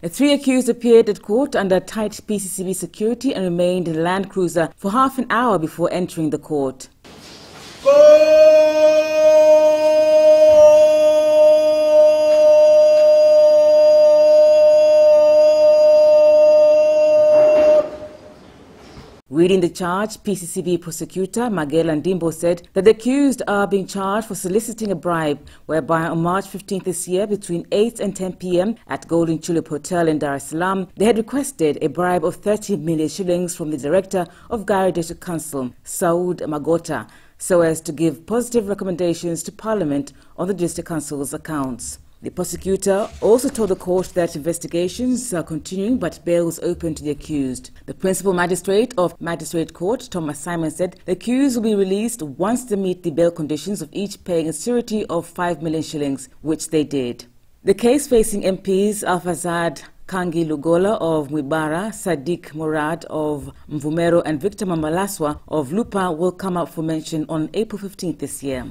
The three accused appeared at court under tight PCCB security and remained in the Land Cruiser for half an hour before entering the court. Reading the charge, PCCB prosecutor Magela Dimbo said that the accused are being charged for soliciting a bribe, whereby on March 15 this year, between 8 and 10 p.m. at Golden Tulip Hotel in Dar es Salaam, they had requested a bribe of 30 million shillings from the director of Gary District Council, Saud Magota, so as to give positive recommendations to Parliament on the district council's accounts. The prosecutor also told the court that investigations are continuing but bail was open to the accused. The principal magistrate of Magistrate Court, Thomas Simon, said the accused will be released once they meet the bail conditions of each paying a surety of 5 million shillings, which they did. The case facing MPs Alfazad Kangi Lugola of Mwibara, Sadiq Murad of Mvumero and Victor Mamalaswa of Lupa will come up for mention on April 15th this year.